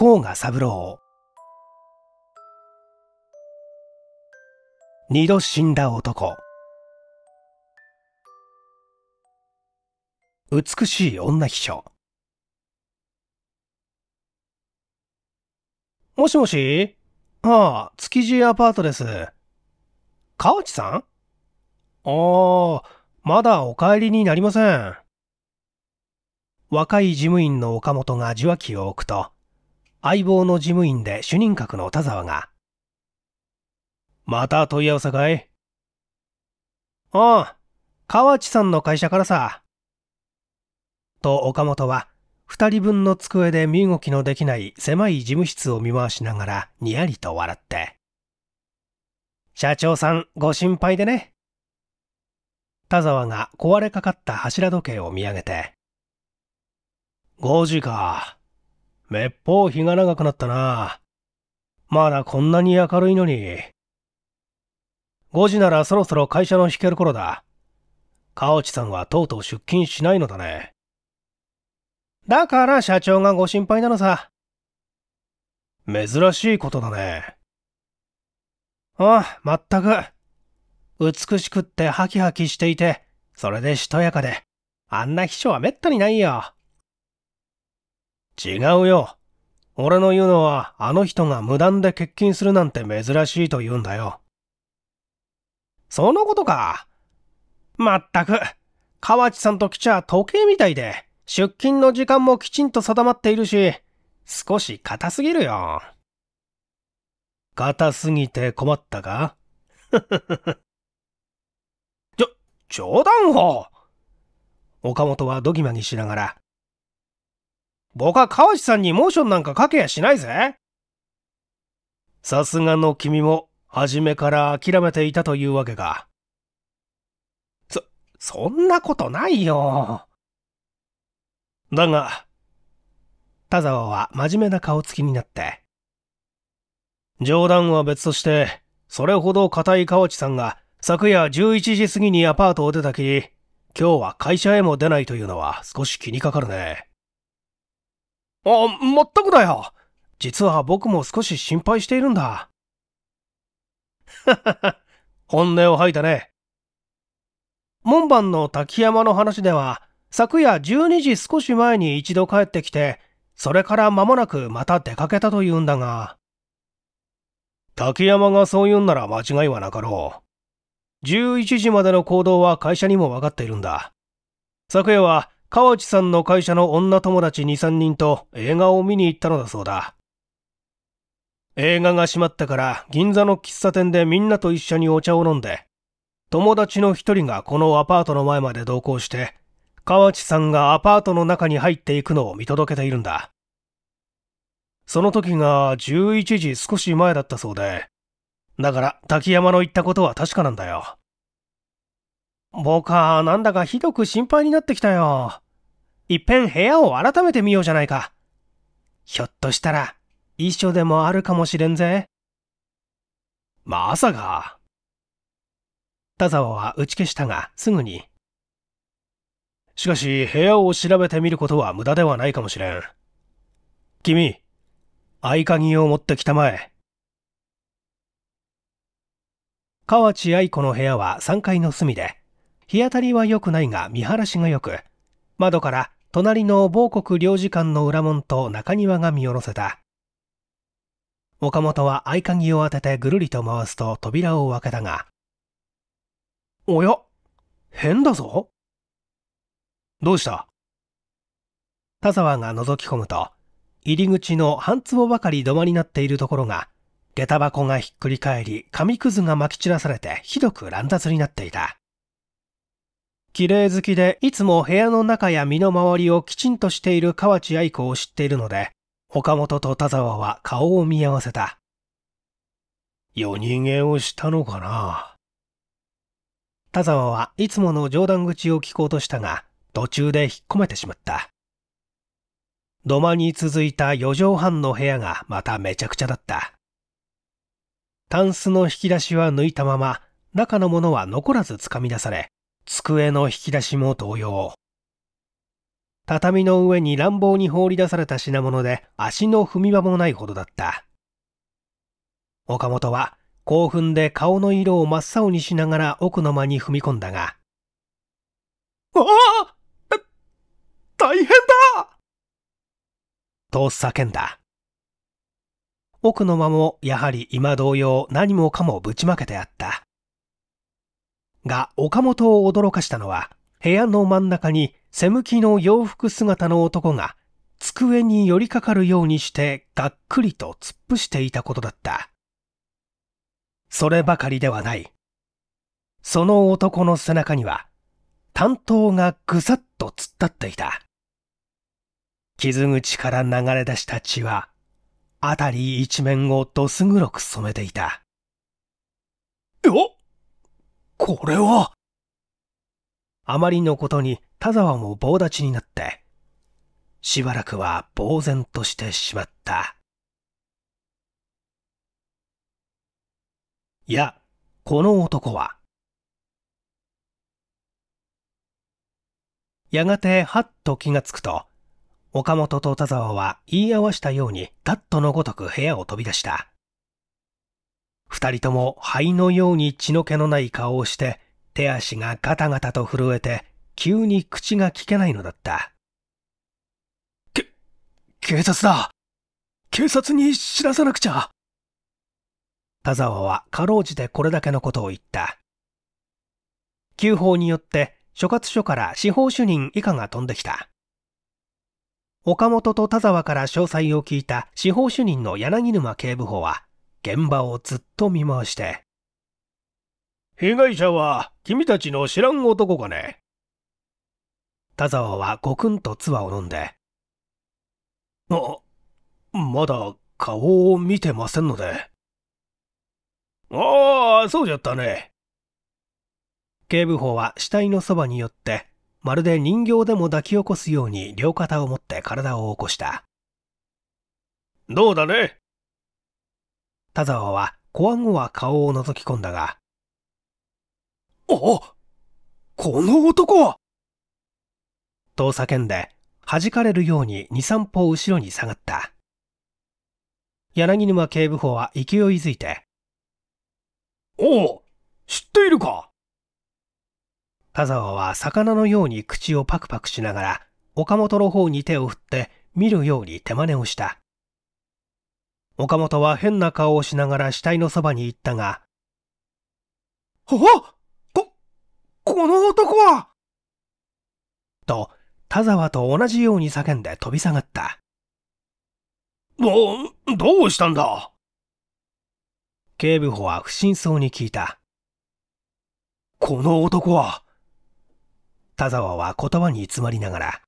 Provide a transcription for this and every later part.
甲賀三郎二度死んだ男美しい女秘書もしもしああ、築地アパートです。河内さんああ、まだお帰りになりません。若い事務員の岡本が受話器を置くと、相棒の事務員で主任格の田沢が、また問い合わせかいああ、河内さんの会社からさ。と岡本は、二人分の机で身動きのできない狭い事務室を見回しながらにやりと笑って。社長さんご心配でね。田沢が壊れかかった柱時計を見上げて。5時か。めっぽう日が長くなったな。まだこんなに明るいのに。5時ならそろそろ会社の引ける頃だ。河内さんはとうとう出勤しないのだね。だから社長がご心配なのさ。珍しいことだね。ああ、まったく。美しくってハキハキしていて、それでしとやかで、あんな秘書はめったにないよ。違うよ。俺の言うのは、あの人が無断で欠勤するなんて珍しいと言うんだよ。そのことか。まったく、河内さんと来ちゃ時計みたいで、出勤の時間もきちんと定まっているし、少し硬すぎるよ。硬すぎて困ったか ちょ、冗談を岡本はドギマギしながら、僕は川内さんにモーションなんかかけやしないぜ。さすがの君も、初めから諦めていたというわけか。そ、そんなことないよ。だが、田沢は真面目な顔つきになって。冗談は別として、それほど固い河内さんが昨夜11時過ぎにアパートを出たきり、今日は会社へも出ないというのは少し気にかかるね。あ、全くだよ。実は僕も少し心配しているんだ。本音を吐いたね。門番の滝山の話では、昨夜12時少し前に一度帰ってきて、それから間もなくまた出かけたというんだが。滝山がそう言うんなら間違いはなかろう。11時までの行動は会社にも分かっているんだ。昨夜は河内さんの会社の女友達2、3人と映画を見に行ったのだそうだ。映画が閉まったから銀座の喫茶店でみんなと一緒にお茶を飲んで、友達の一人がこのアパートの前まで同行して、河内さんがアパートの中に入っていくのを見届けているんだ。その時が11時少し前だったそうで、だから滝山の言ったことは確かなんだよ。僕はなんだかひどく心配になってきたよ。いっぺん部屋を改めてみようじゃないか。ひょっとしたら、遺書でもあるかもしれんぜ。まさか。田沢は打ち消したが、すぐに。しかし、部屋を調べてみることは無駄ではないかもしれん。君、合鍵を持ってきたまえ。河内愛子の部屋は3階の隅で、日当たりは良くないが見晴らしが良く、窓から隣の某国領事館の裏門と中庭が見下ろせた。岡本は合鍵を当ててぐるりと回すと扉を開けたが、おや、変だぞ。どうした田沢が覗き込むと、入り口の半坪ばかり土間になっているところが、下駄箱がひっくり返り、紙くずが撒き散らされてひどく乱雑になっていた。綺麗好きで、いつも部屋の中や身の回りをきちんとしている河内愛子を知っているので、岡本と田沢は顔を見合わせた。夜逃げをしたのかな田沢はいつもの冗談口を聞こうとしたが、途中で引っ込めてしまった。土間に続いた4畳半の部屋がまためちゃくちゃだった。タンスの引き出しは抜いたまま、中のものは残らず掴み出され、机の引き出しも同様。畳の上に乱暴に放り出された品物で足の踏み場もないほどだった。岡本は興奮で顔の色を真っ青にしながら奥の間に踏み込んだが。ああ大変だと叫んだ。奥の間もやはり今同様何もかもぶちまけてあった。が岡本を驚かしたのは、部屋の真ん中に背向きの洋服姿の男が机に寄りかかるようにしてがっくりと突っ伏していたことだった。そればかりではない。その男の背中には担当がぐさっと突っ立っていた。傷口から流れ出した血は、あたり一面をどす黒く染めていた。っこれはあまりのことに田沢も棒立ちになって、しばらくは呆然としてしまった。いや、この男は。やがてはっと気がつくと、岡本と田沢は言い合わしたようにダットのごとく部屋を飛び出した。二人とも灰のように血の気のない顔をして、手足がガタガタと震えて、急に口が聞けないのだった。け、警察だ警察に知らさなくちゃ田沢はかろうじてこれだけのことを言った。旧法によって所轄署から司法主任以下が飛んできた。岡本と田沢から詳細を聞いた司法主任の柳沼警部補は現場をずっと見回して。被害者は君たちの知らん男かね田沢はごくんと唾を飲んで。あ、まだ顔を見てませんので。ああ、そうじゃったね。警部補は死体のそばに寄って、まるで人形でも抱き起こすように両肩を持って体を起こした。どうだね田沢は、こわごわ顔を覗き込んだが。あこの男と叫んで、弾かれるように2、3歩後ろに下がった。柳沼警部補は勢いづいて。おお知っているか田沢は魚のように口をパクパクしながら、岡本の方に手を振って見るように手真似をした。岡本は変な顔をしながら死体のそばに行ったが、あこ、この男はと、田沢と同じように叫んで飛び下がった。ど、どうしたんだ警部補は不審そうに聞いた。この男は、田沢は言葉に詰まりながら、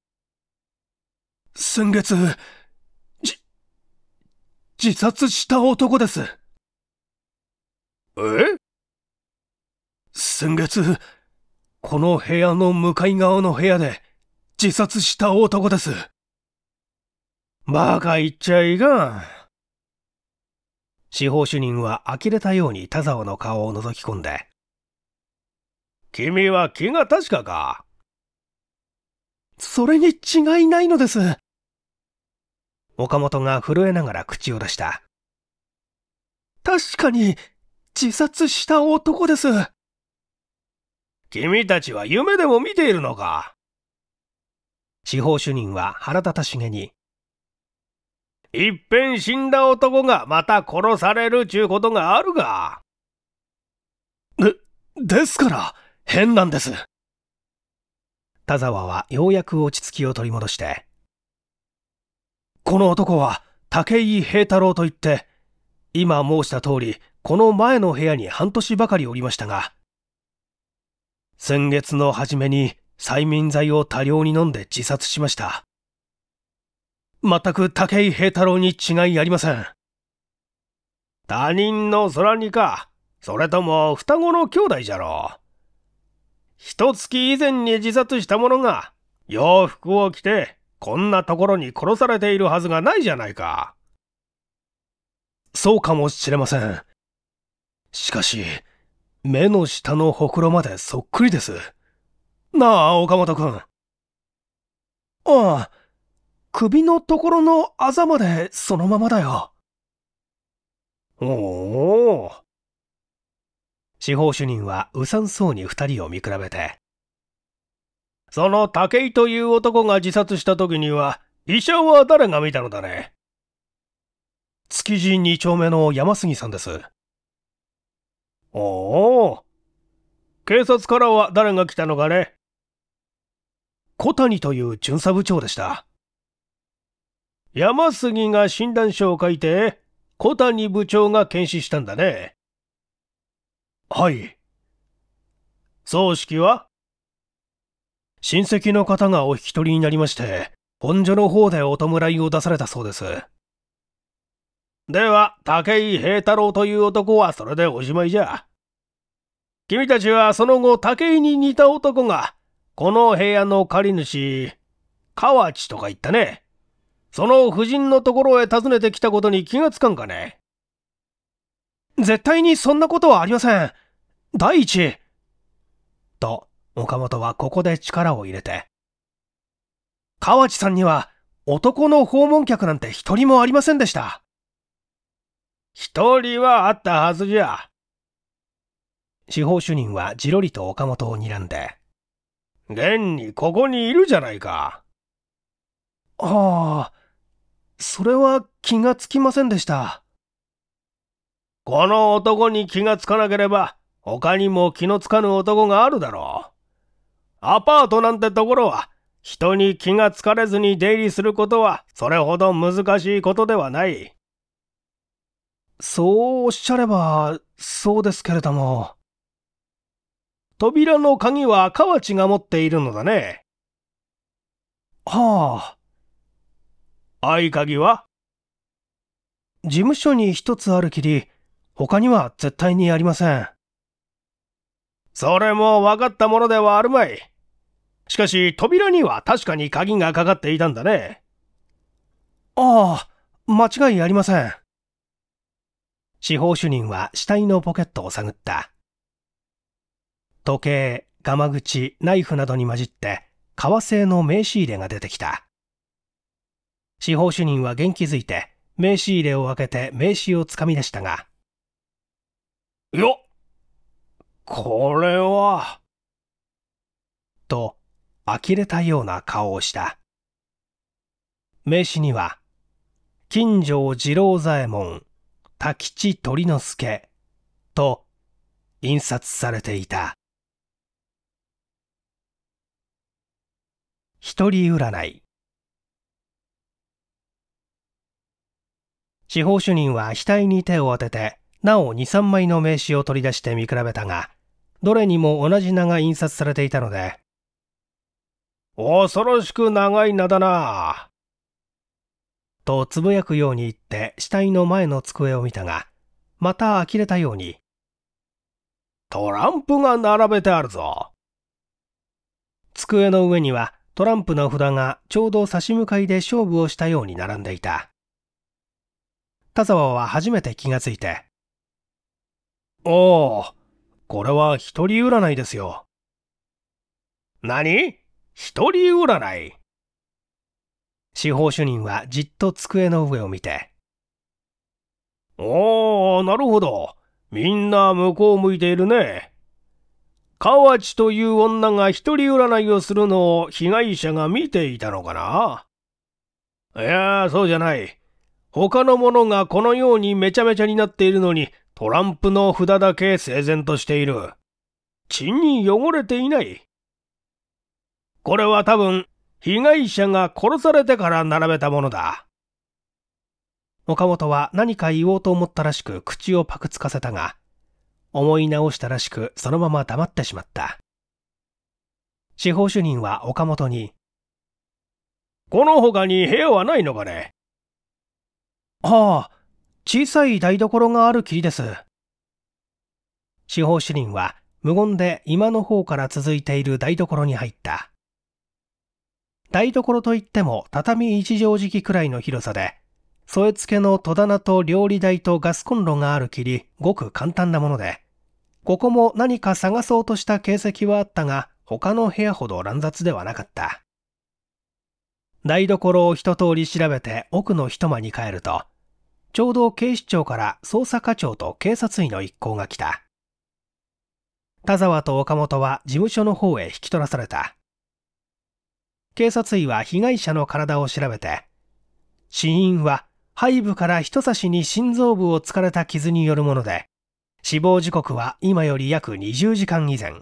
先月、自殺した男です。え先月、この部屋の向かい側の部屋で自殺した男です。バ鹿言っちゃいかん。司法主任は呆れたように田沢の顔を覗き込んで。君は気が確かかそれに違いないのです。岡本が震えながら口を出した。確かに、自殺した男です。君たちは夢でも見ているのか司法主任は腹立たしげに。いっぺん死んだ男がまた殺されるちゅうことがあるが。で、ですから、変なんです。田沢はようやく落ち着きを取り戻して、この男は武井平太郎といって、今申した通り、この前の部屋に半年ばかりおりましたが、先月の初めに催眠剤を多量に飲んで自殺しました。全く武井平太郎に違いありません。他人の空にか、それとも双子の兄弟じゃろう。一月以前に自殺した者が洋服を着てこんなところに殺されているはずがないじゃないか。そうかもしれません。しかし、目の下のほくろまでそっくりです。なあ、岡本くん。ああ、首のところのあざまでそのままだよ。おお。司法主任はうさんそうに二人を見比べて、その武井という男が自殺した時には、医者は誰が見たのだね築地二丁目の山杉さんです。おお。警察からは誰が来たのかね小谷という巡査部長でした。山杉が診断書を書いて、小谷部長が検視したんだね。はい。葬式は親戚の方がお引き取りになりまして、本所の方でお弔いを出されたそうです。では、武井平太郎という男はそれでおしまいじゃ。君たちはその後、武井に似た男が、この部屋の借り主、河内とか言ったね。その夫人のところへ訪ねてきたことに気がつかんかね。絶対にそんなことはありません。第一。と、岡本はここで力を入れて、河内さんには男の訪問客なんて一人もありませんでした。一人はあったはずじゃ。司法主任はじろりと岡本を睨んで、現にここにいるじゃないか。ああ、それは気がつきませんでした。この男に気がつかなければ、他にも気のつかぬ男があるだろう。アパートなんてところは、人に気がつかれずに出入りすることは、それほど難しいことではない。そうおっしゃれば、そうですけれども。扉の鍵は河内が持っているのだね。はあ。合鍵は事務所に一つあるきり、他には絶対にありません。それも分かったものではあるまい。しかし、扉には確かに鍵がかかっていたんだね。ああ、間違いありません。司法主任は死体のポケットを探った。時計、釜口、ナイフなどに混じって、革製の名刺入れが出てきた。司法主任は元気づいて、名刺入れを開けて名刺をつかみ出したが。よっこれは。と、呆れたような顔をした。名刺には、金城二郎左衛門、多吉鳥之助と印刷されていた。一人占い。司法主任は額に手を当てて、なお2、3枚の名刺を取り出して見比べたが、どれにも同じ名が印刷されていたので、恐ろしく長い名だな。とつぶやくように言って死体の前の机を見たが、また呆れたように。トランプが並べてあるぞ。机の上にはトランプの札がちょうど差し向かいで勝負をしたように並んでいた。田沢は初めて気がついて。おお、これは一人占いですよ。何一人占い。司法主任はじっと机の上を見て。おー、なるほど。みんな向こう向いているね。河内という女が一人占いをするのを被害者が見ていたのかないやそうじゃない。他のものがこのようにめちゃめちゃになっているのに、トランプの札だけ整然としている。血に汚れていない。これは多分、被害者が殺されてから並べたものだ。岡本は何か言おうと思ったらしく口をパクつかせたが、思い直したらしくそのまま黙ってしまった。司法主任は岡本に、この他に部屋はないのかねああ、小さい台所があるきりです。司法主任は無言で今の方から続いている台所に入った。台所といっても畳一畳敷きくらいの広さで、添え付けの戸棚と料理台とガスコンロがあるきり、ごく簡単なもので、ここも何か探そうとした形跡はあったが、他の部屋ほど乱雑ではなかった。台所を一通り調べて奥の一間に帰ると、ちょうど警視庁から捜査課長と警察医の一行が来た。田沢と岡本は事務所の方へ引き取らされた。警察医は被害者の体を調べて、死因は背部から人差しに心臓部を突かれた傷によるもので、死亡時刻は今より約20時間以前、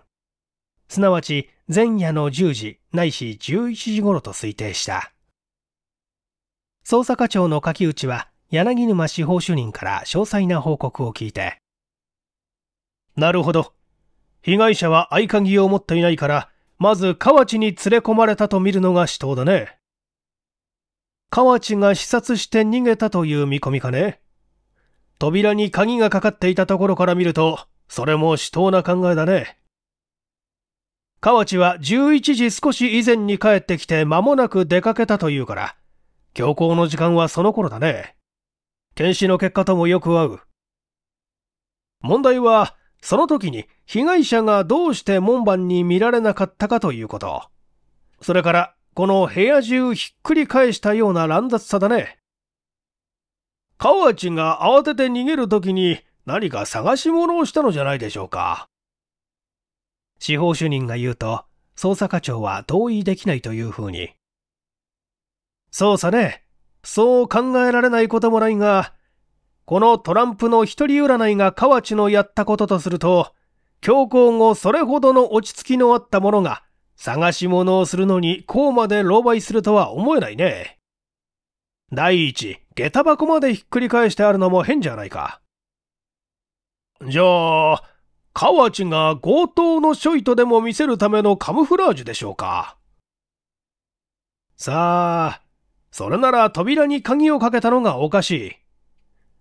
すなわち前夜の10時ないし11時頃と推定した。捜査課長の柿内は柳沼司法主任から詳細な報告を聞いて、なるほど。被害者は合鍵を持っていないから、まず河内に連れ込まれたと見るのが死闘だね。河内が視察して逃げたという見込みかね。扉に鍵がかかっていたところから見ると、それも死闘な考えだね。河内は11時少し以前に帰ってきて間もなく出かけたというから、強行の時間はその頃だね。検視の結果ともよく合う。問題は、その時に被害者がどうして門番に見られなかったかということ。それから、この部屋中ひっくり返したような乱雑さだね。川内が慌てて逃げる時に何か探し物をしたのじゃないでしょうか。司法主任が言うと、捜査課長は同意できないというふうに。そうさね。そう考えられないこともないが、このトランプの一人占いが河内のやったこととすると、強行後それほどの落ち着きのあったものが、探し物をするのにこうまで狼狽するとは思えないね。第一、下駄箱までひっくり返してあるのも変じゃないか。じゃあ、河内が強盗の処理とでも見せるためのカムフラージュでしょうか。さあ、それなら扉に鍵をかけたのがおかしい。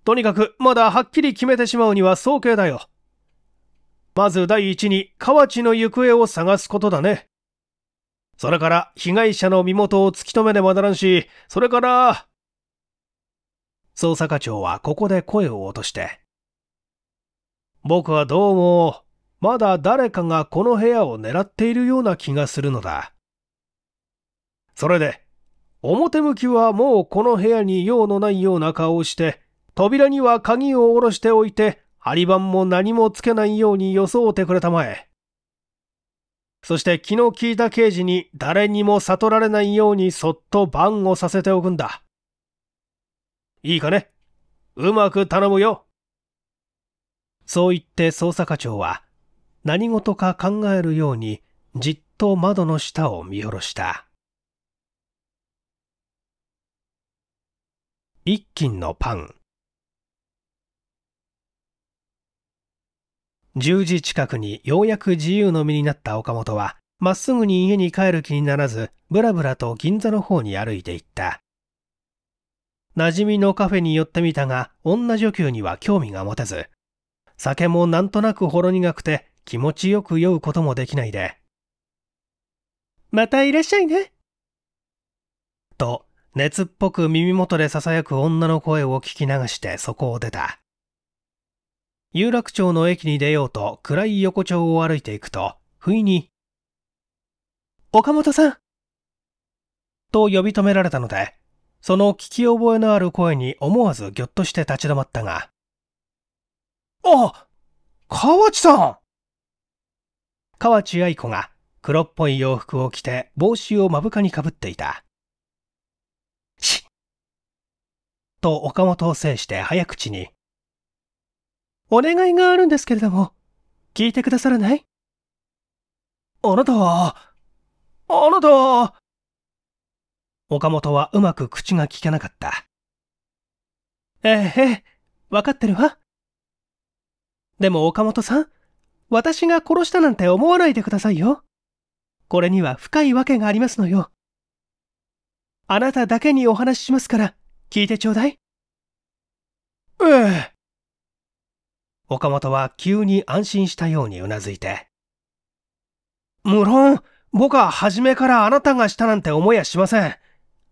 とにかくまだはっきり決めてしまうには早計だよ。まず第一に河内の行方を探すことだね。それから被害者の身元を突き止めねばならんし、それから、捜査課長はここで声を落として、僕はどうも、まだ誰かがこの部屋を狙っているような気がするのだ。それで、表向きはもうこの部屋に用のないような顔をして、扉には鍵を下ろしておいて、アリバンも何もつけないように装ってくれたまえ。そして気の利いた刑事に誰にも悟られないようにそっと番をさせておくんだ。いいかねうまく頼むよ。そう言って捜査課長は何事か考えるようにじっと窓の下を見下ろした。一斤のパン10時近くにようやく自由の身になった岡本は、まっすぐに家に帰る気にならず、ぶらぶらと銀座の方に歩いていった。馴染みのカフェに寄ってみたが、女女給には興味が持てず、酒もなんとなくほろ苦くて気持ちよく酔うこともできないで。またいらっしゃいね。と、熱っぽく耳元で囁く女の声を聞き流してそこを出た。有楽町の駅に出ようと暗い横丁を歩いていくと、不意に、岡本さんと呼び止められたので、その聞き覚えのある声に思わずぎょっとして立ち止まったが、あ河内さん河内愛子が黒っぽい洋服を着て帽子を目深にかぶっていた。しと岡本を制して早口に、お願いがあるんですけれども、聞いてくださらないあなたは、あなたは、岡本はうまく口が聞けなかった。ええ、ええ、わかってるわ。でも岡本さん、私が殺したなんて思わないでくださいよ。これには深いわけがありますのよ。あなただけにお話ししますから、聞いてちょうだい。ええ。岡本は急に安心したようにうなずいて。無論、僕は初めからあなたがしたなんて思いやしません。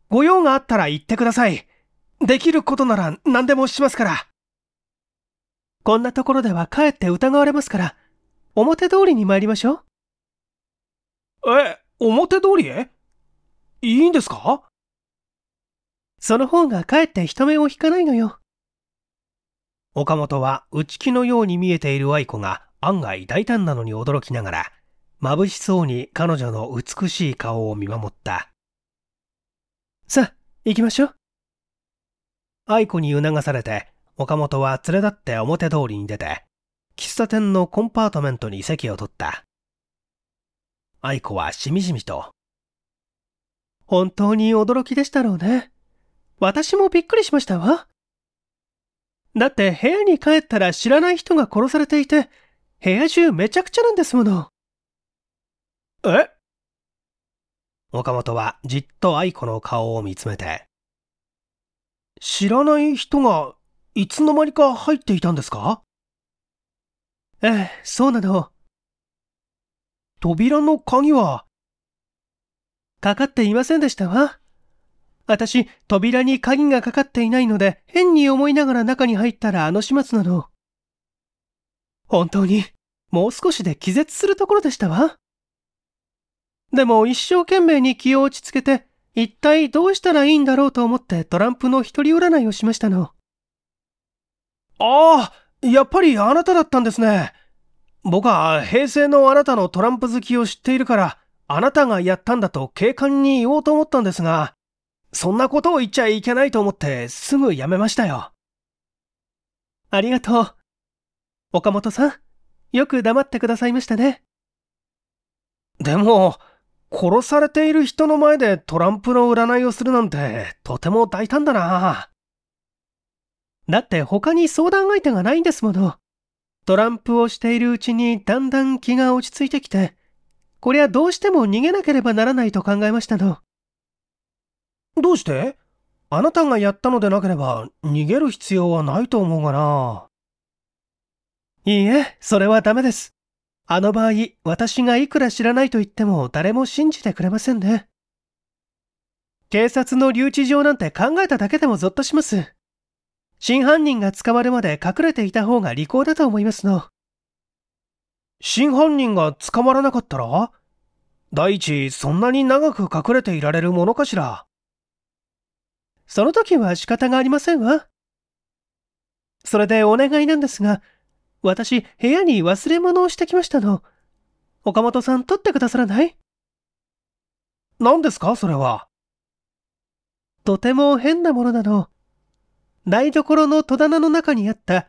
ご用があったら言ってください。できることなら何でもしますから。こんなところではかえって疑われますから、表通りに参りましょう。え、表通りへいいんですかその方がかえって人目を引かないのよ。岡本は内気のように見えている愛子が案外大胆なのに驚きながら、眩しそうに彼女の美しい顔を見守った。さあ、行きましょう。愛子に促されて、岡本は連れ立って表通りに出て、喫茶店のコンパートメントに席を取った。愛子はしみじみと、本当に驚きでしたろうね。私もびっくりしましたわ。だって部屋に帰ったら知らない人が殺されていて、部屋中めちゃくちゃなんですもの。え岡本はじっと愛子の顔を見つめて。知らない人がいつの間にか入っていたんですかええ、そうなの。扉の鍵は、かかっていませんでしたわ。私、扉に鍵がかかっていないので、変に思いながら中に入ったらあの始末なの。本当に、もう少しで気絶するところでしたわ。でも一生懸命に気を落ち着けて、一体どうしたらいいんだろうと思ってトランプの一人占いをしましたの。ああ、やっぱりあなただったんですね。僕は平成のあなたのトランプ好きを知っているから、あなたがやったんだと警官に言おうと思ったんですが、そんなことを言っちゃいけないと思ってすぐ辞めましたよ。ありがとう。岡本さん、よく黙ってくださいましたね。でも、殺されている人の前でトランプの占いをするなんて、とても大胆だな。だって他に相談相手がないんですもの。トランプをしているうちにだんだん気が落ち着いてきて、こりゃどうしても逃げなければならないと考えましたの。どうしてあなたがやったのでなければ逃げる必要はないと思うがな。いいえ、それはダメです。あの場合、私がいくら知らないと言っても誰も信じてくれませんね。警察の留置場なんて考えただけでもゾッとします。真犯人が捕まるまで隠れていた方が利口だと思いますの。真犯人が捕まらなかったら第一、そんなに長く隠れていられるものかしらその時は仕方がありませんわ。それでお願いなんですが、私、部屋に忘れ物をしてきましたの。岡本さん、取ってくださらない何ですか、それは。とても変なものなの。台所の戸棚の中にあった、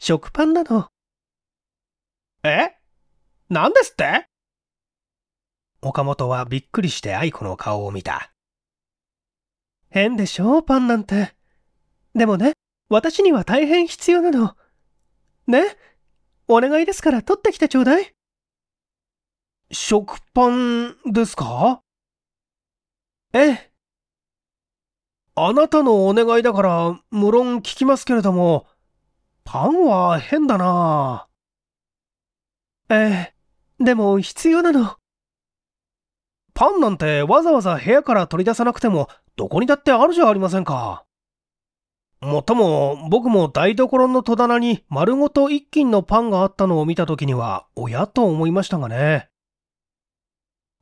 食パンなの。え何ですって岡本はびっくりして愛子の顔を見た。変でしょパンなんて。でもね、私には大変必要なの。ねお願いですから取ってきてちょうだい。食パンですかええ。あなたのお願いだから、無論聞きますけれども、パンは変だなええ、でも必要なの。パンなんてわざわざ部屋から取り出さなくてもどこにだってあるじゃありませんか。もっとも、僕も台所の戸棚に丸ごと一斤のパンがあったのを見た時には、親と思いましたがね。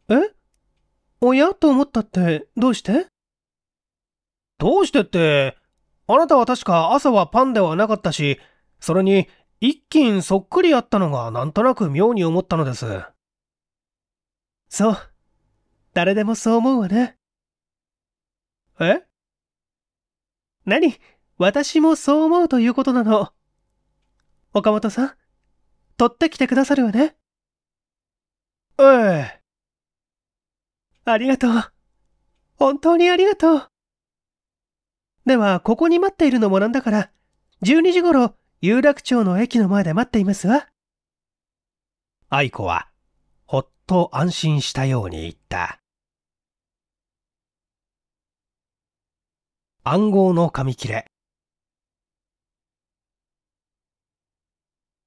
え親と思ったって、どうしてどうしてって、あなたは確か朝はパンではなかったし、それに一斤そっくりあったのがなんとなく妙に思ったのです。そう。誰でもそう思うわね。え何私もそう思うということなの。岡本さん、取ってきてくださるわね。ええ。ありがとう。本当にありがとう。では、ここに待っているのもなんだから、12時頃、有楽町の駅の前で待っていますわ。愛子は、ほっと安心したように言った。暗号の紙切れ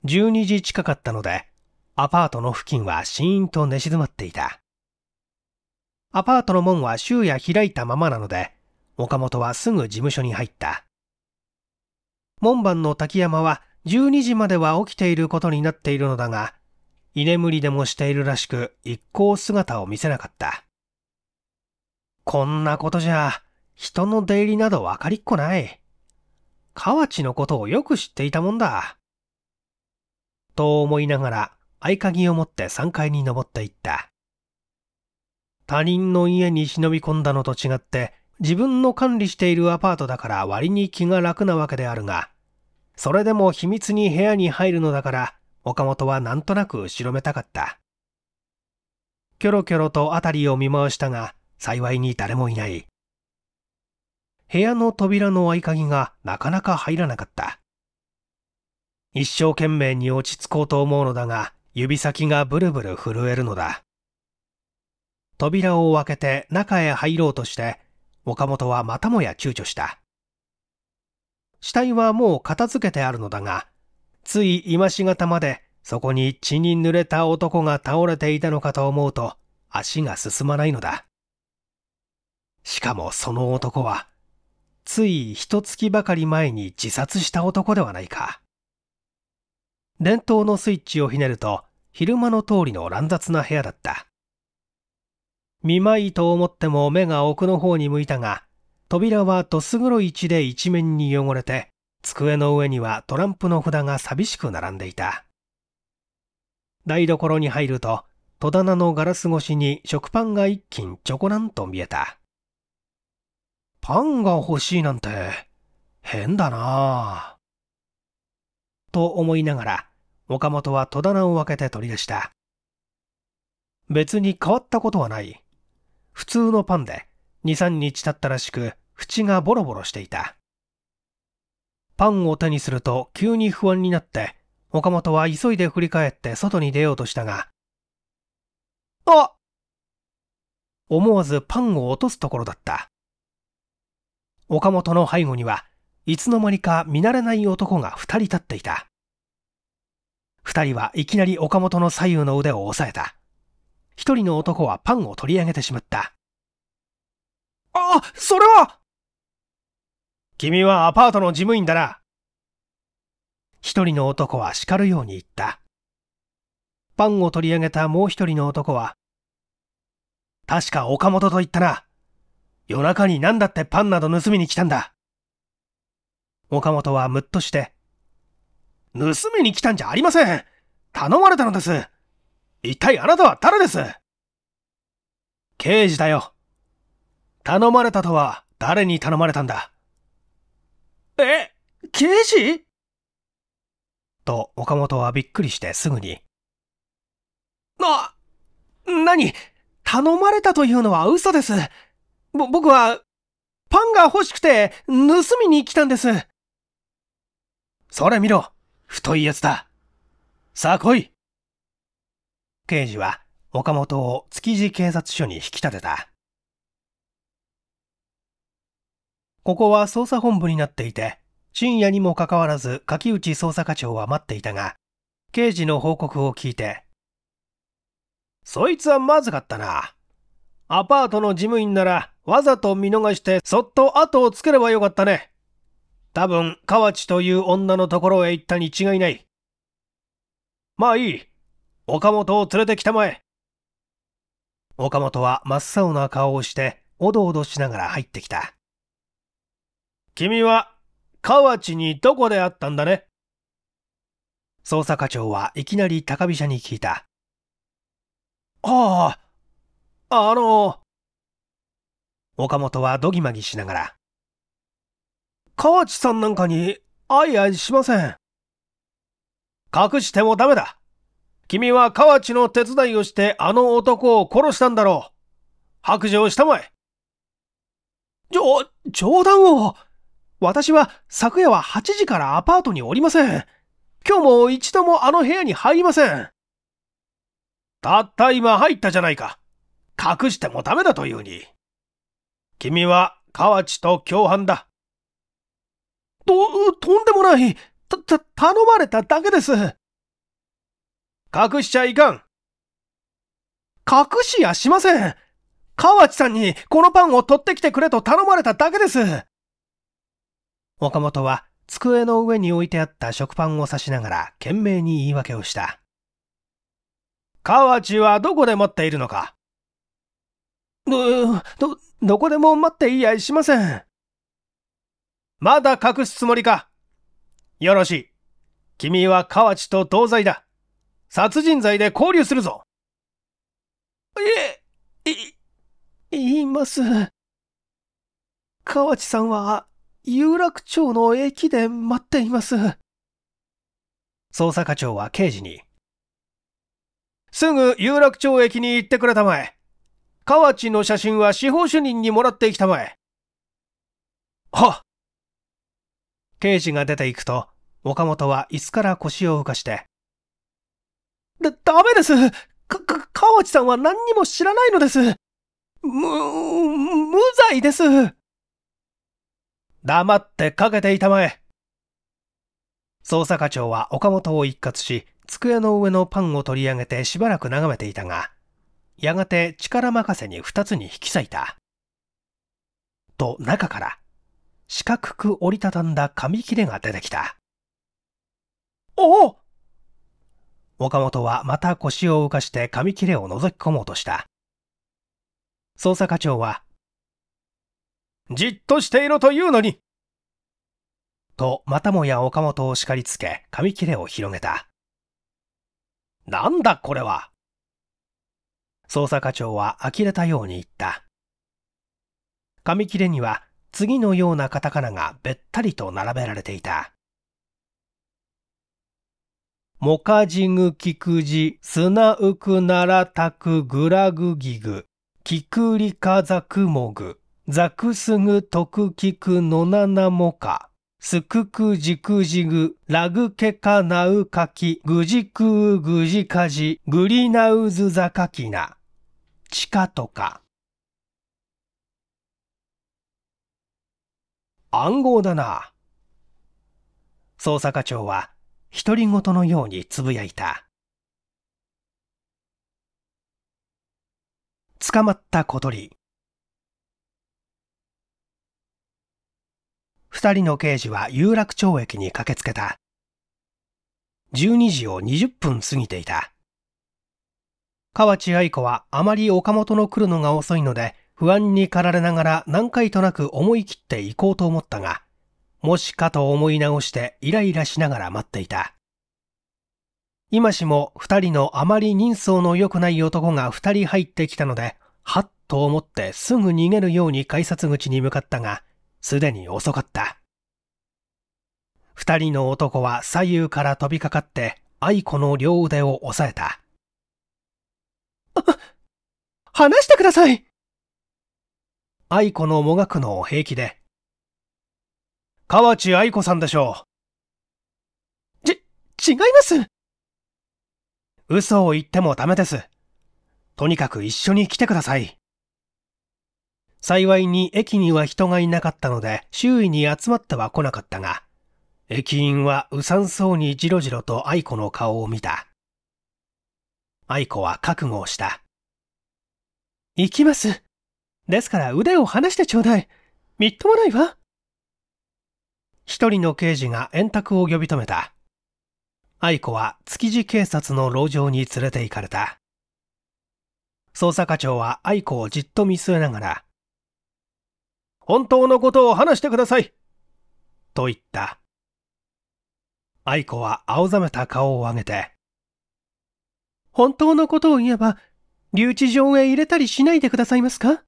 12時近かったのでアパートの付近はシーンと寝静まっていたアパートの門は昼夜開いたままなので岡本はすぐ事務所に入った門番の滝山は12時までは起きていることになっているのだが居眠りでもしているらしく一向姿を見せなかったこんなことじゃ人の出入りなどわかりっこない。河内のことをよく知っていたもんだ。と思いながら合鍵を持って3階に登っていった。他人の家に忍び込んだのと違って、自分の管理しているアパートだから割に気が楽なわけであるが、それでも秘密に部屋に入るのだから、岡本はなんとなく後ろめたかった。キョロキョロと辺りを見回したが、幸いに誰もいない。部屋の扉の合鍵がなかなか入らなかった。一生懸命に落ち着こうと思うのだが、指先がブルブル震えるのだ。扉を開けて中へ入ろうとして、岡本はまたもや躊躇した。死体はもう片付けてあるのだが、つい今しがたまでそこに血に濡れた男が倒れていたのかと思うと足が進まないのだ。しかもその男はつい一月ばかり前に自殺した男ではないか。電灯のスイッチをひねると、昼間の通りの乱雑な部屋だった。見舞いと思っても目が奥の方に向いたが、扉はどす黒い位置で一面に汚れて、机の上にはトランプの札が寂しく並んでいた。台所に入ると、戸棚のガラス越しに食パンが一斤ちょこらんと見えた。パンが欲しいなんて変だなと思いながら岡本は戸棚を開けて取り出した別に変わったことはない普通のパンで23日経ったらしく縁がボロボロしていたパンを手にすると急に不安になって岡本は急いで振り返って外に出ようとしたがあ思わずパンを落とすところだった岡本の背後にはいつの間にか見慣れない男が2人立っていた2人はいきなり岡本の左右の腕を押さえた1人の男はパンを取り上げてしまったあそれは君はアパートの事務員だな1人の男は叱るように言ったパンを取り上げたもう一人の男は確か岡本と言ったな夜中に何だってパンなど盗みに来たんだ。岡本はむっとして、盗みに来たんじゃありません。頼まれたのです。一体あなたは誰です刑事だよ。頼まれたとは誰に頼まれたんだえ、刑事と岡本はびっくりしてすぐに。な、何頼まれたというのは嘘です。ぼ、僕は、パンが欲しくて、盗みに来たんです。それ見ろ。太いやつだ。さあ来い。刑事は、岡本を築地警察署に引き立てた。ここは捜査本部になっていて、深夜にもかかわらず柿内捜査課長は待っていたが、刑事の報告を聞いて、そいつはまずかったな。アパートの事務員ならわざと見逃してそっと後をつければよかったね。多分、河内という女のところへ行ったに違いない。まあいい。岡本を連れてきたまえ。岡本は真っ青な顔をして、おどおどしながら入ってきた。君は、河内にどこで会ったんだね捜査課長はいきなり高飛車に聞いた。ああ、あの岡本はどぎまぎしながら、河内さんなんかに、あいあいしません。隠してもダメだ。君は河内の手伝いをしてあの男を殺したんだろう。白状したまえ。じょ、冗談を。私は昨夜は8時からアパートにおりません。今日も一度もあの部屋に入りません。たった今入ったじゃないか。隠してもダメだというに。君は、河内と共犯だ。と、とんでもない。た、た、頼まれただけです。隠しちゃいかん。隠しやしません。河内さんにこのパンを取ってきてくれと頼まれただけです。岡本は机の上に置いてあった食パンを刺しながら懸命に言い訳をした。河内はどこで持っているのかど、ど、どこでも待っていやしません。まだ隠すつもりか。よろしい。君は河内と同罪だ。殺人罪で交留するぞ。え、い、言います。河内さんは、有楽町の駅で待っています。捜査課長は刑事に。すぐ有楽町駅に行ってくれたまえ。河内の写真は司法主任にもらってきたまえ。はっ刑事が出ていくと、岡本は椅子から腰を浮かして。だ、ダメですか、か、河内さんは何にも知らないのですむ、無罪です黙ってかけていたまえ。捜査課長は岡本を一括し、机の上のパンを取り上げてしばらく眺めていたが、やがて力任せに二つに引き裂いた。と中から四角く折りたたんだ紙切れが出てきた。おお岡本はまた腰を浮かして紙切れを覗き込もうとした。捜査課長は、じっとしていろというのにとまたもや岡本を叱りつけ紙切れを広げた。なんだこれは捜査課長は呆れたように言った。紙切れには次のようなカタカナがべったりと並べられていた。モカジグキクジスナウクナラタクグラグギグキクリカザクモグザクスグトクキクノナナモカスククジクジグラグケカナウカキグジクウグジカジグリナウズザカキナ地下とか暗号だな捜査課長は独り言のようにつぶやいた捕まった小鳥二人の刑事は有楽町駅に駆けつけた12時を20分過ぎていた河内愛子はあまり岡本の来るのが遅いので、不安に駆られながら何回となく思い切って行こうと思ったが、もしかと思い直してイライラしながら待っていた。今しも二人のあまり人相の良くない男が二人入ってきたので、はっと思ってすぐ逃げるように改札口に向かったが、すでに遅かった。二人の男は左右から飛びかかって、愛子の両腕を押さえた。話してください愛子のもがくの平気で。河内愛子さんでしょう。ち、違います嘘を言ってもダメです。とにかく一緒に来てください。幸いに駅には人がいなかったので周囲に集まっては来なかったが、駅員はうさんそうにじろじろと愛子の顔を見た。愛子は覚悟をした。行きます。ですから腕を離してちょうだい。みっともないわ。一人の刑事が円卓を呼び止めた。愛子は築地警察の牢上に連れて行かれた。捜査課長は愛子をじっと見据えながら、本当のことを話してくださいと言った。愛子は青ざめた顔を上げて、本当のことを言えば、留置場へ入れたりしないでくださいますか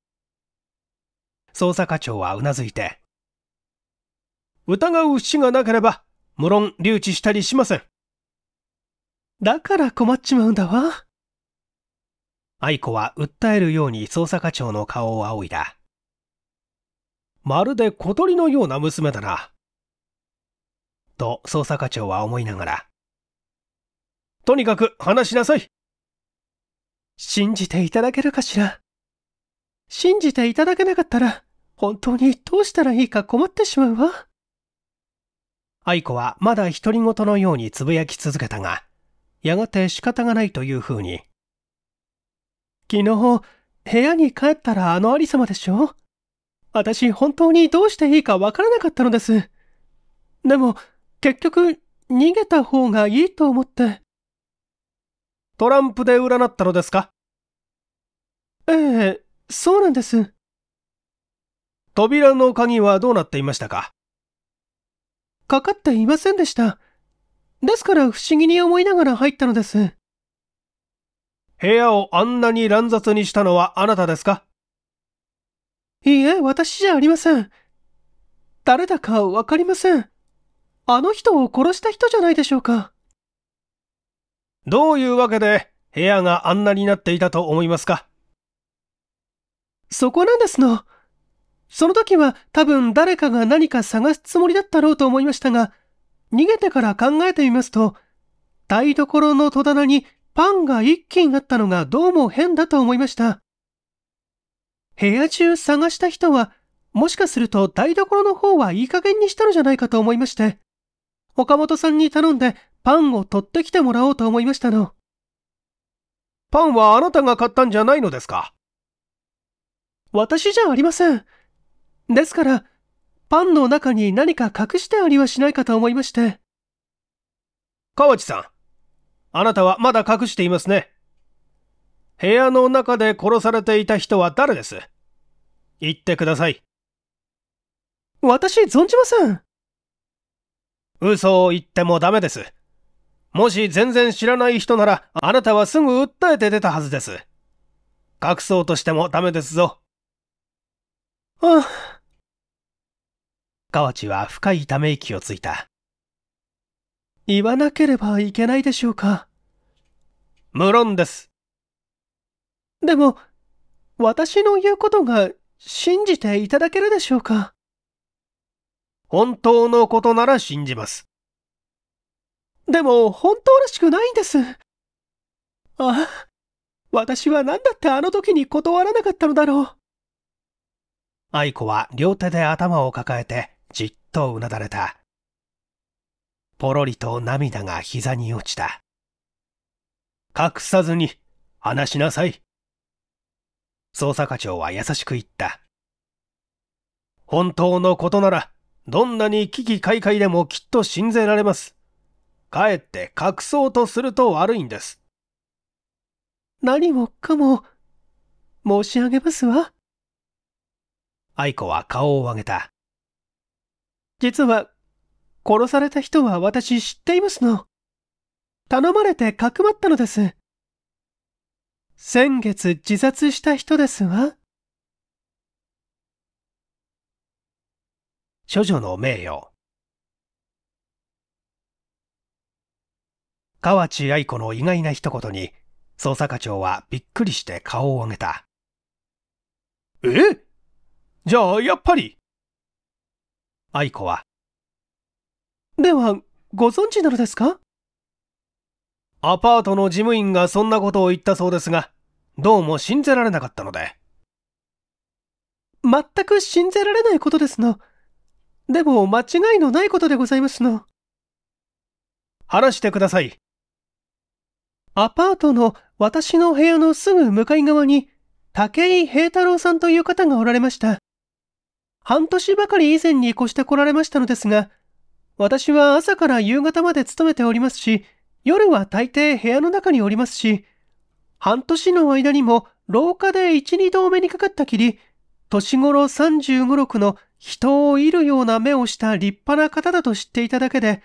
捜査課長はうなずいて。疑う節がなければ、無論留置したりしません。だから困っちまうんだわ。愛子は訴えるように捜査課長の顔を仰いだ。まるで小鳥のような娘だな。と捜査課長は思いながら。とにかく話しなさい。信じていただけるかしら。信じていただけなかったら、本当にどうしたらいいか困ってしまうわ。愛子はまだ独り言のようにつぶやき続けたが、やがて仕方がないというふうに。昨日、部屋に帰ったらあのありさまでしょ私本当にどうしていいかわからなかったのです。でも、結局、逃げた方がいいと思って。トランプで占ったのですかええ、そうなんです。扉の鍵はどうなっていましたかかかっていませんでした。ですから不思議に思いながら入ったのです。部屋をあんなに乱雑にしたのはあなたですかいいえ、私じゃありません。誰だかわかりません。あの人を殺した人じゃないでしょうか。どういうわけで部屋があんなになっていたと思いますかそこなんですの。その時は多分誰かが何か探すつもりだったろうと思いましたが、逃げてから考えてみますと、台所の戸棚にパンが一にあったのがどうも変だと思いました。部屋中探した人は、もしかすると台所の方はいい加減にしたのじゃないかと思いまして、岡本さんに頼んでパンを取ってきてもらおうと思いましたの。パンはあなたが買ったんじゃないのですか私じゃありません。ですから、パンの中に何か隠してありはしないかと思いまして。河内さん、あなたはまだ隠していますね。部屋の中で殺されていた人は誰です言ってください。私、存じません。嘘を言ってもダメです。もし全然知らない人なら、あなたはすぐ訴えて出たはずです。隠そうとしてもダメですぞ。あ河内は深いため息をついた。言わなければいけないでしょうか。無論です。でも、私の言うことが信じていただけるでしょうか。本当のことなら信じます。でも本当らしくないんです。ああ、私は何だってあの時に断らなかったのだろう。愛子は両手で頭を抱えてじっとうなだれた。ぽろりと涙が膝に落ちた。隠さずに話しなさい。捜査課長は優しく言った。本当のことなら、どんなに危機開会でもきっと信ぜられます。かえって隠そうとすると悪いんです。何もかも、申し上げますわ。愛子は顔を上げた。実は、殺された人は私知っていますの。頼まれてかくまったのです。先月自殺した人ですわ。処女の名誉。河内愛子の意外な一言に、捜査課長はびっくりして顔を上げた。えじゃあ、やっぱり愛子は。では、ご存知なのですかアパートの事務員がそんなことを言ったそうですが、どうも信じられなかったので。全く信じられないことですの。でも間違いのないことでございますの。話してください。アパートの私の部屋のすぐ向かい側に、武井平太郎さんという方がおられました。半年ばかり以前に越して来られましたのですが、私は朝から夕方まで勤めておりますし、夜は大抵部屋の中におりますし、半年の間にも廊下で一、二度目にかかったきり、年頃35、六の人を射るような目をした立派な方だと知っていただけで、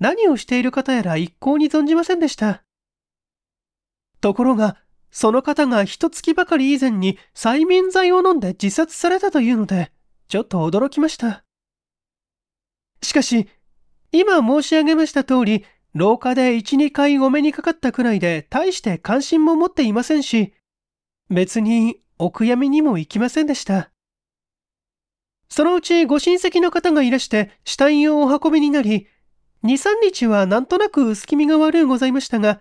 何をしている方やら一向に存じませんでした。ところが、その方が一月ばかり以前に催眠剤を飲んで自殺されたというので、ちょっと驚きました。しかし、今申し上げました通り、廊下で1、2回お目にかかったくらいで大して関心も持っていませんし、別にお悔やみにも行きませんでした。そのうちご親戚の方がいらして死体をお運びになり、2、3日はなんとなく薄気味が悪うございましたが、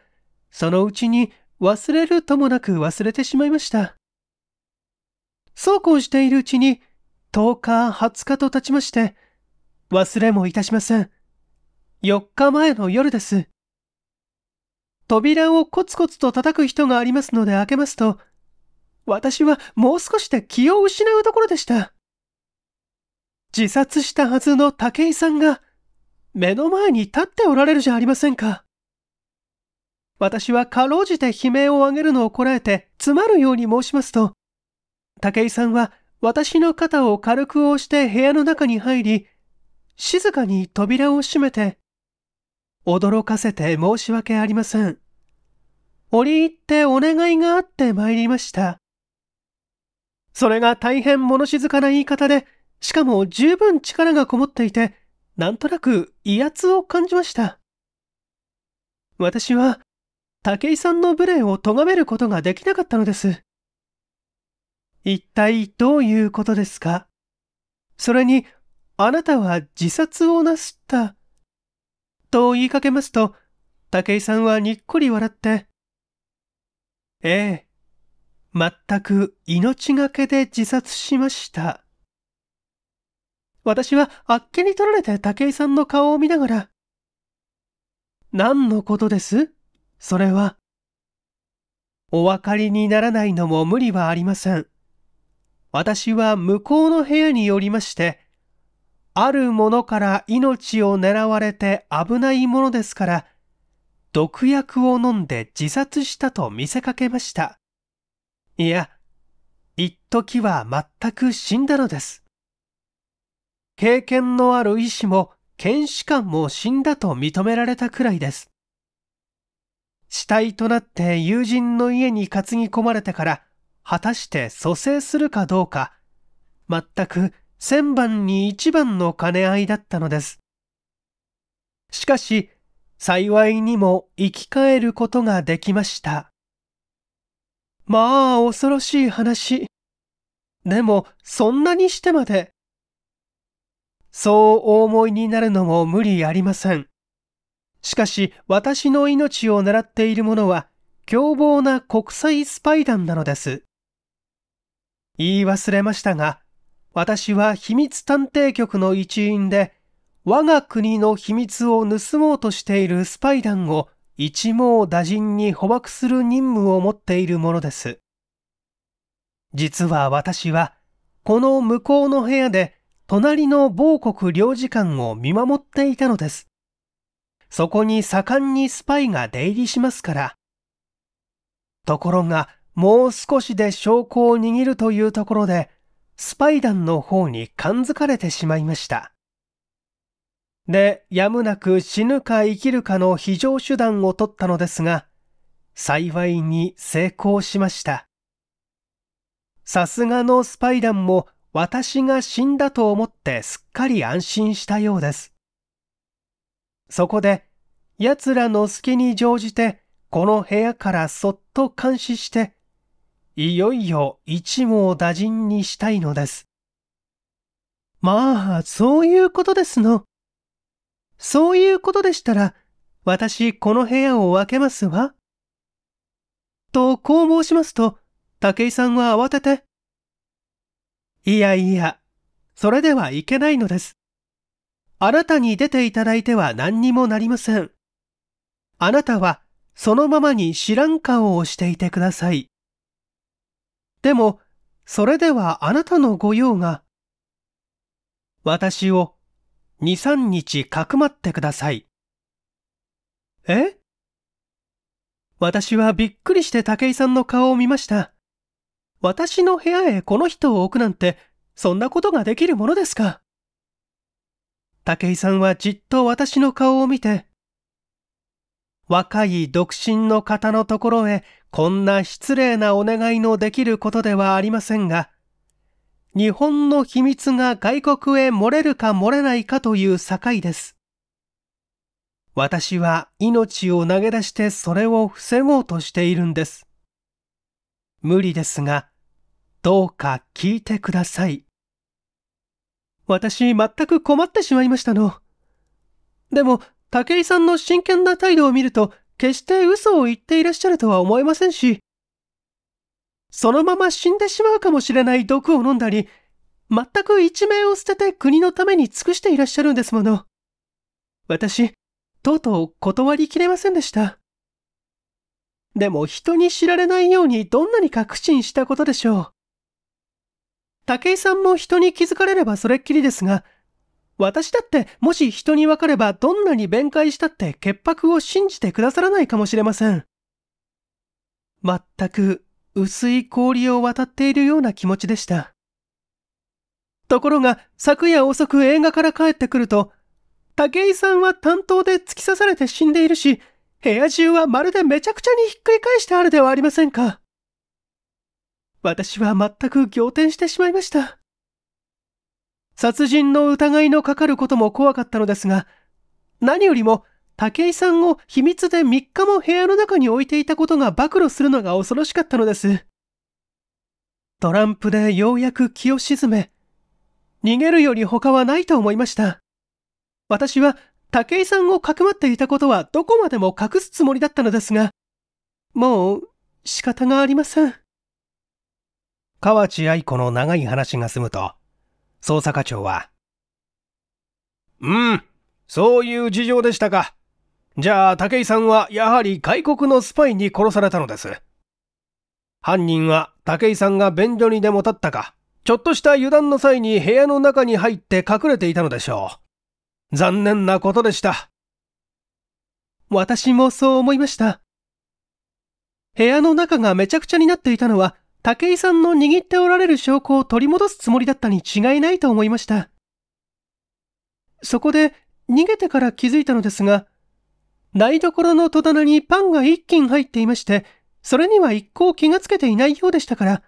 そのうちに忘れるともなく忘れてしまいました。そうこうしているうちに、10日、20日と経ちまして、忘れもいたしません。4日前の夜です。扉をコツコツと叩く人がありますので開けますと、私はもう少しで気を失うところでした。自殺したはずの武井さんが、目の前に立っておられるじゃありませんか。私はかろうじて悲鳴を上げるのをこらえて、詰まるように申しますと、武井さんは私の肩を軽く押して部屋の中に入り、静かに扉を閉めて、驚かせて申し訳ありません。折り入ってお願いがあって参りました。それが大変物静かな言い方で、しかも十分力がこもっていて、なんとなく威圧を感じました。私は武井さんの無礼を咎めることができなかったのです。一体どういうことですかそれに、あなたは自殺をなすった。と言いかけますと、武井さんはにっこり笑って、ええ、全く命がけで自殺しました。私はあっけに取られて武井さんの顔を見ながら、何のことですそれは、お分かりにならないのも無理はありません。私は向こうの部屋によりまして、あるものから命を狙われて危ないものですから、毒薬を飲んで自殺したと見せかけました。いや、一時は全く死んだのです。経験のある医師も検視官も死んだと認められたくらいです。死体となって友人の家に担ぎ込まれてから、果たして蘇生するかどうか、全く千番に一番の兼ね合いだったのです。しかし、幸いにも生き返ることができました。まあ、恐ろしい話。でも、そんなにしてまで。そうお思いになるのも無理ありません。しかし私の命を狙っている者は凶暴な国際スパイ団なのです。言い忘れましたが、私は秘密探偵局の一員で、我が国の秘密を盗もうとしているスパイ団を一網打尽に捕獲する任務を持っているものです。実は私は、この向こうの部屋で隣の某国領事館を見守っていたのです。そこに盛んにスパイが出入りしますから。ところが、もう少しで証拠を握るというところで、スパイ団の方に感づかれてしまいました。で、やむなく死ぬか生きるかの非常手段を取ったのですが、幸いに成功しました。さすがのスパイ団も私が死んだと思ってすっかり安心したようです。そこで、奴らの隙に乗じて、この部屋からそっと監視して、いよいよ一網打尽にしたいのです。まあ、そういうことですの。そういうことでしたら、私この部屋を分けますわ。と、こう申しますと、武井さんは慌てて。いやいや、それではいけないのです。あなたに出ていただいては何にもなりません。あなたはそのままに知らん顔をしていてください。でも、それではあなたの御用が、私を二三日かくまってください。え私はびっくりして武井さんの顔を見ました。私の部屋へこの人を置くなんて、そんなことができるものですか武井さんはじっと私の顔を見て、若い独身の方のところへこんな失礼なお願いのできることではありませんが、日本の秘密が外国へ漏れるか漏れないかという境です。私は命を投げ出してそれを防ごうとしているんです。無理ですが、どうか聞いてください。私全く困ってしまいましたの。でも、武井さんの真剣な態度を見ると、決して嘘を言っていらっしゃるとは思えませんし、そのまま死んでしまうかもしれない毒を飲んだり、全く一命を捨てて国のために尽くしていらっしゃるんですもの。私、とうとう断りきれませんでした。でも人に知られないようにどんなに確信したことでしょう。武井さんも人に気づかれればそれっきりですが、私だってもし人に分かればどんなに弁解したって潔白を信じてくださらないかもしれません。全く薄い氷を渡っているような気持ちでした。ところが昨夜遅く映画から帰ってくると、武井さんは担当で突き刺されて死んでいるし、部屋中はまるでめちゃくちゃにひっくり返してあるではありませんか。私は全く仰天してしまいました。殺人の疑いのかかることも怖かったのですが、何よりも武井さんを秘密で3日も部屋の中に置いていたことが暴露するのが恐ろしかったのです。トランプでようやく気を沈め、逃げるより他はないと思いました。私は武井さんをかくまっていたことはどこまでも隠すつもりだったのですが、もう仕方がありません。河内愛子の長い話が済むと、捜査課長は、うん、そういう事情でしたか。じゃあ、武井さんはやはり外国のスパイに殺されたのです。犯人は武井さんが便所にでも立ったか、ちょっとした油断の際に部屋の中に入って隠れていたのでしょう。残念なことでした。私もそう思いました。部屋の中がめちゃくちゃになっていたのは武井さんの握っておられる証拠を取り戻すつもりだったに違いないと思いました。そこで逃げてから気づいたのですが、台所の戸棚にパンが一斤入っていまして、それには一向気がつけていないようでしたから、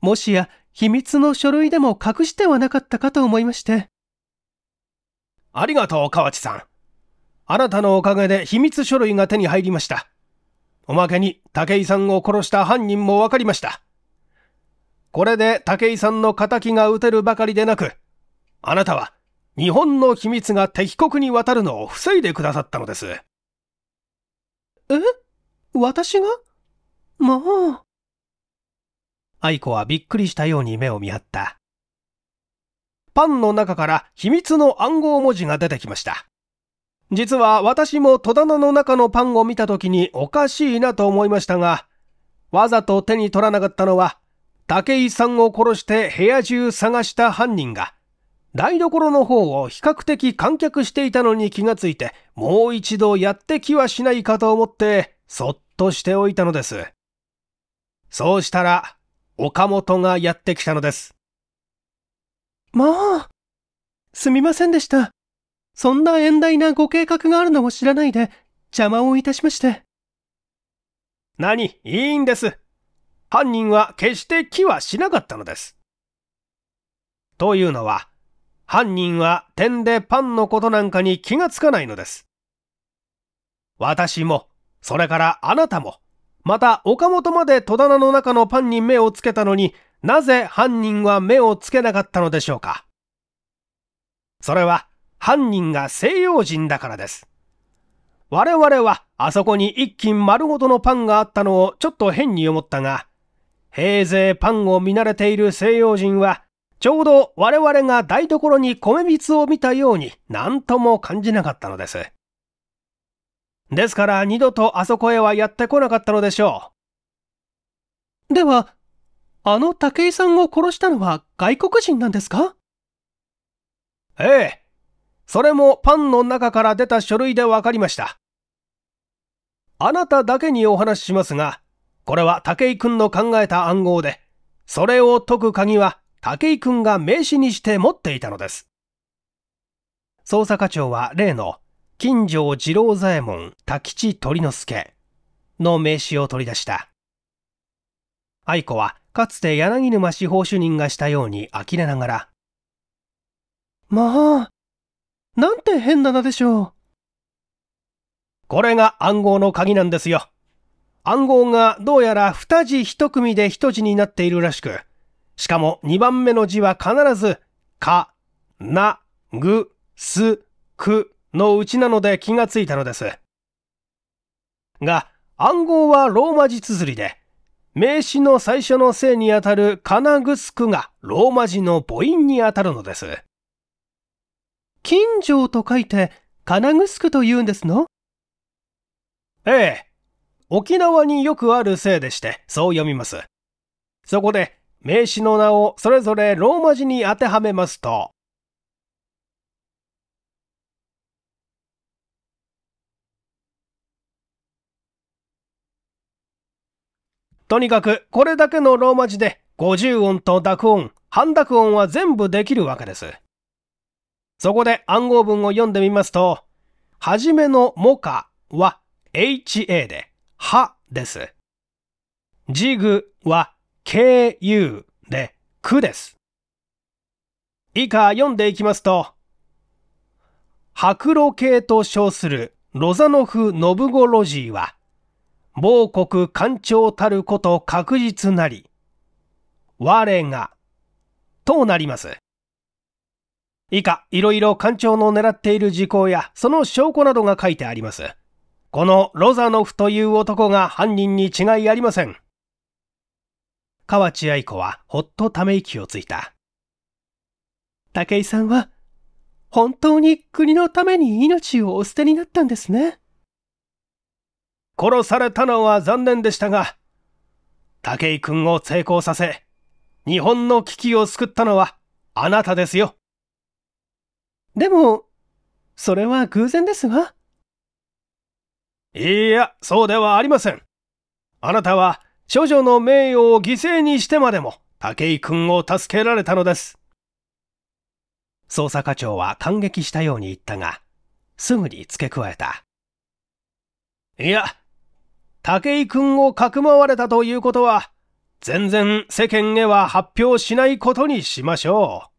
もしや秘密の書類でも隠してはなかったかと思いまして。ありがとう、河内さん。あなたのおかげで秘密書類が手に入りました。おまけに、武井さんを殺した犯人もわかりました。これで武井さんの仇が打てるばかりでなく、あなたは日本の秘密が敵国に渡るのを防いでくださったのです。え私がまあ。愛子はびっくりしたように目を見張った。パンの中から秘密の暗号文字が出てきました。実は私も戸棚の中のパンを見た時におかしいなと思いましたが、わざと手に取らなかったのは武井さんを殺して部屋中探した犯人が、台所の方を比較的観客していたのに気がついて、もう一度やってきはしないかと思って、そっとしておいたのです。そうしたら、岡本がやってきたのです。まあ、すみませんでした。そんな遠大なご計画があるのを知らないで、邪魔をいたしまして。何、いいんです。犯人は決して木はしなかったのです。というのは、犯人は点でパンのことなんかに気がつかないのです。私も、それからあなたも、また岡本まで戸棚の中のパンに目をつけたのになぜ犯人は目をつけなかったのでしょうか。それは犯人が西洋人だからです。我々はあそこに一斤丸ごとのパンがあったのをちょっと変に思ったが、平勢パンを見慣れている西洋人は、ちょうど我々が台所に米びつを見たように何とも感じなかったのです。ですから二度とあそこへはやってこなかったのでしょう。では、あの武井さんを殺したのは外国人なんですかええ。それもパンの中から出た書類でわかりました。あなただけにお話ししますが、これは武井くんの考えた暗号で、それを解く鍵は武井くんが名刺にして持っていたのです。捜査課長は例の、金城二郎左衛門多吉鳥之助の名刺を取り出した。愛子は、かつて柳沼司法主任がしたように呆れながら、まあ、なんて変な名でしょう。これが暗号の鍵なんですよ。暗号がどうやら二字一組で一字になっているらしく、しかも2番目の字は必ず、か、な、ぐ、す、くのうちなので気がついたのです。が、暗号はローマ字綴りで、名詞の最初の性にあたるかなぐすくがローマ字の母音にあたるのです。近所と書いて、かなぐすくと言うんですのええ、沖縄によくある姓でして、そう読みます。そこで、名詞の名をそれぞれローマ字に当てはめますと、とにかく、これだけのローマ字で、五十音と濁音、半濁音は全部できるわけです。そこで暗号文を読んでみますと、はじめのモカは HA で、はです。ジグは ku でくです。以下読んでいきますと、白露系と称するロザノフ・ノブゴロジーは、某国官庁たること確実なり、我が、となります。以下、いろいろ官庁の狙っている事項や、その証拠などが書いてあります。このロザノフという男が犯人に違いありません。河内愛子はほっとため息をついた。武井さんは本当に国のために命をお捨てになったんですね。殺されたのは残念でしたが、武井君を成功させ、日本の危機を救ったのはあなたですよ。でも、それは偶然ですわ。いや、そうではありません。あなたは、諸女の名誉を犠牲にしてまでも、武井君を助けられたのです。捜査課長は感激したように言ったが、すぐに付け加えた。いや、武井君をかくまわれたということは、全然世間へは発表しないことにしましょう。